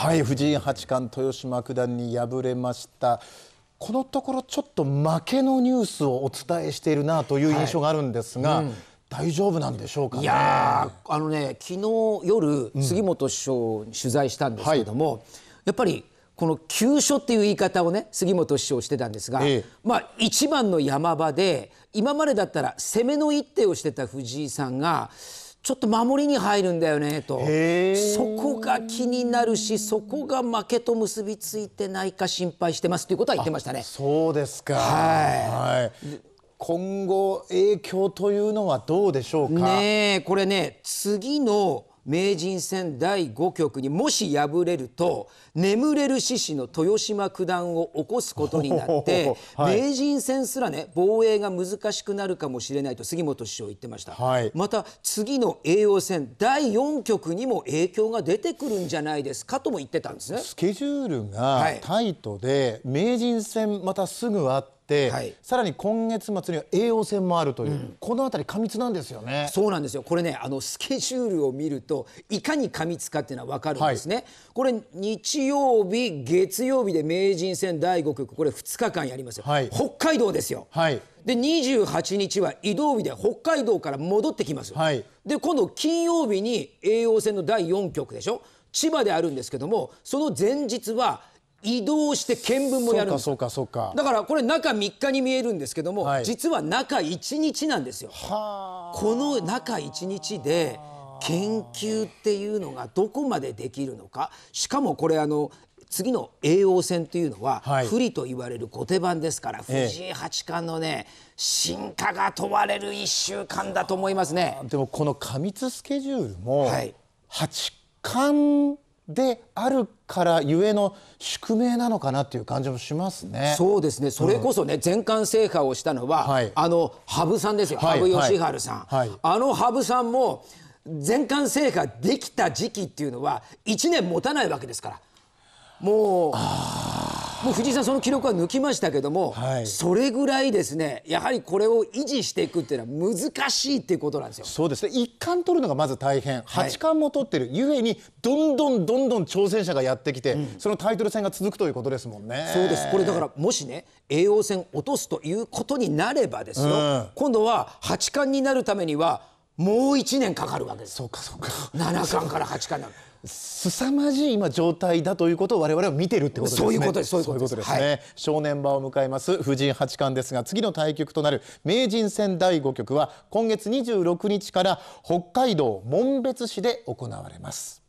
はい藤井八冠豊島九段に敗れましたこのところちょっと負けのニュースをお伝えしているなという印象があるんですが、はいうん、大丈夫なんでしょうか、ね、いやあのね昨日夜、杉本首相に取材したんですけども、はい、やっぱりこの急所っていう言い方をね杉本師匠してたんですが、ええ、まあ一番の山場で今までだったら攻めの一手をしてた藤井さんがちょっと守りに入るんだよねとそこが気になるしそこが負けと結びついてないか心配してますということは言ってましたね。そうですか、はい、はい今後影響というのはどうでしょうかねこれね次の名人戦第5局にもし敗れると眠れる獅子の豊島九段を起こすことになって、名人戦すらね防衛が難しくなるかもしれないと杉本師匠言ってました、はい、また次の叡王戦第4局にも影響が出てくるんじゃないですかとも言ってたんですねスケジュールがタイトで、名人戦またすぐあって、はい、さらに今月末には栄養戦もあるという、うん、この辺り過密なんですよねそうなんですよこれねあのスケジュールを見るといかに過密かっていうのは分かるんですね、はい、これ日曜日月曜日で名人戦第5局これ2日間やりますよ、はい、北海道ですよ、はい、で28日は移動日で北海道から戻ってきます、はい、で今度金曜日に栄養戦の第4局でしょ千葉であるんですけどもその前日は移動して見分もやるんですそうかそうかだからこれ中3日に見えるんですけども、はい、実は中1日なんですよこの中1日で研究っていうのがどこまでできるのかしかもこれあの次の叡王戦というのは、不利と言われる後手番ですから、ええ、藤井八冠のね進化が問われる1週間だと思いますねでもこの過密スケジュールも、はい、八冠であるからゆえの宿命なのかなっていう感じもしますね。そうですね。それこそね、うん、全冠制覇をしたのは、はい、あの羽生さんですよ。はい、羽生善治さん、はい、あの羽生さんも全冠制覇できた時期っていうのは1年持たないわけですから。もう。もう藤井さん、その記録は抜きましたけども、はい、それぐらいですね、やはりこれを維持していくっていうのは難しいっていうことなんですよ。そうですね、一冠取るのがまず大変、八冠も取ってる、はい、ゆえに、どんどんどんどん挑戦者がやってきて、うん、そのタイトル戦が続くということですもんね。そうです、これだから、もしね、叡王戦落とすということになればですよ、うん、今度は八冠になるためには、もう1年かかるわけです。そうかそうか7巻から八巻なの凄まじい今状態だということを我々は見てるってことですねそういうことですそういうことですね、はい、正念場を迎えます藤井八冠ですが次の対局となる名人戦第5局は今月26日から北海道紋別市で行われます